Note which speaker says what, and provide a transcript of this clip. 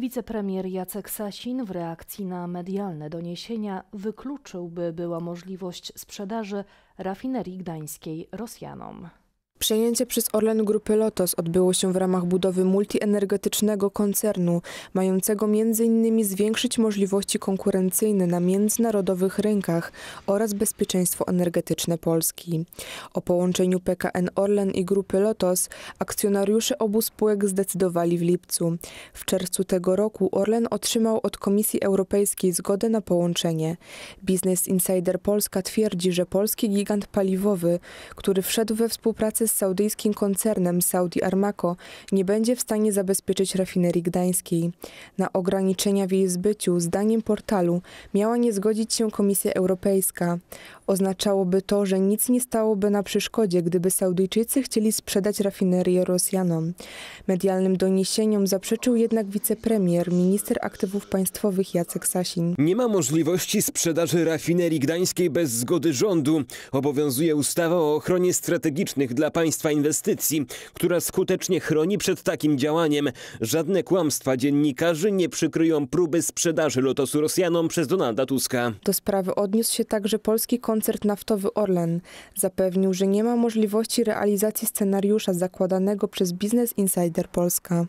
Speaker 1: Wicepremier Jacek Sasin w reakcji na medialne doniesienia wykluczył, by była możliwość sprzedaży rafinerii gdańskiej Rosjanom.
Speaker 2: Przejęcie przez Orlen Grupy Lotos odbyło się w ramach budowy multienergetycznego koncernu, mającego m.in. zwiększyć możliwości konkurencyjne na międzynarodowych rynkach oraz bezpieczeństwo energetyczne Polski. O połączeniu PKN Orlen i Grupy Lotos akcjonariusze obu spółek zdecydowali w lipcu. W czerwcu tego roku Orlen otrzymał od Komisji Europejskiej zgodę na połączenie. Business Insider Polska twierdzi, że polski gigant paliwowy, który wszedł we współpracę z saudyjskim koncernem Saudi Armaco nie będzie w stanie zabezpieczyć rafinerii gdańskiej. Na ograniczenia w jej zbyciu, zdaniem portalu, miała nie zgodzić się Komisja Europejska. Oznaczałoby to, że nic nie stałoby na przeszkodzie, gdyby Saudyjczycy chcieli sprzedać rafinerię Rosjanom. Medialnym doniesieniom zaprzeczył jednak wicepremier, minister aktywów państwowych Jacek Sasin.
Speaker 3: Nie ma możliwości sprzedaży rafinerii gdańskiej bez zgody rządu. Obowiązuje ustawa o ochronie strategicznych dla państwa inwestycji, która skutecznie chroni przed takim działaniem. Żadne kłamstwa dziennikarzy nie przykryją próby sprzedaży Lotosu Rosjanom przez Donalda Tuska.
Speaker 2: Do sprawy odniósł się także polski koncert naftowy Orlen. Zapewnił, że nie ma możliwości realizacji scenariusza zakładanego przez Business Insider Polska.